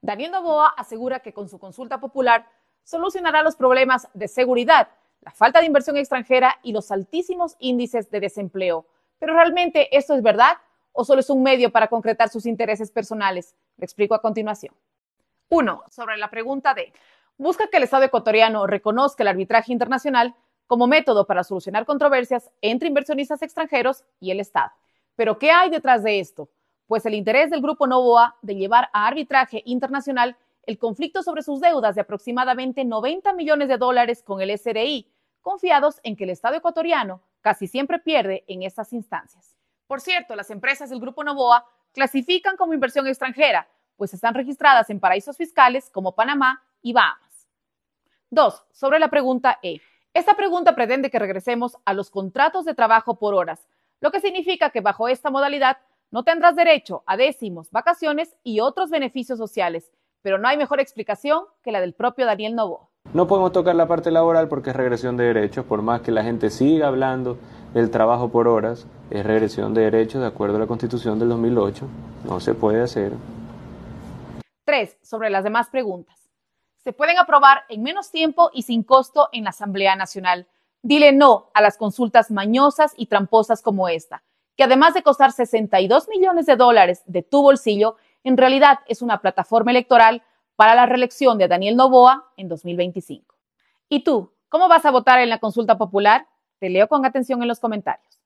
Daniel Novoa asegura que con su consulta popular solucionará los problemas de seguridad, la falta de inversión extranjera y los altísimos índices de desempleo. Pero realmente esto es verdad o solo es un medio para concretar sus intereses personales? Le explico a continuación. 1. Sobre la pregunta de, ¿busca que el Estado ecuatoriano reconozca el arbitraje internacional como método para solucionar controversias entre inversionistas extranjeros y el Estado? Pero ¿qué hay detrás de esto? pues el interés del grupo Novoa de llevar a arbitraje internacional el conflicto sobre sus deudas de aproximadamente 90 millones de dólares con el SRI, confiados en que el Estado ecuatoriano casi siempre pierde en estas instancias. Por cierto, las empresas del grupo Novoa clasifican como inversión extranjera, pues están registradas en paraísos fiscales como Panamá y Bahamas. Dos, Sobre la pregunta E. Esta pregunta pretende que regresemos a los contratos de trabajo por horas, lo que significa que bajo esta modalidad no tendrás derecho a décimos, vacaciones y otros beneficios sociales, pero no hay mejor explicación que la del propio Daniel Novo. No podemos tocar la parte laboral porque es regresión de derechos, por más que la gente siga hablando del trabajo por horas, es regresión de derechos de acuerdo a la Constitución del 2008, no se puede hacer. Tres, sobre las demás preguntas. Se pueden aprobar en menos tiempo y sin costo en la Asamblea Nacional. Dile no a las consultas mañosas y tramposas como esta que además de costar 62 millones de dólares de tu bolsillo, en realidad es una plataforma electoral para la reelección de Daniel Novoa en 2025. ¿Y tú, cómo vas a votar en la consulta popular? Te leo con atención en los comentarios.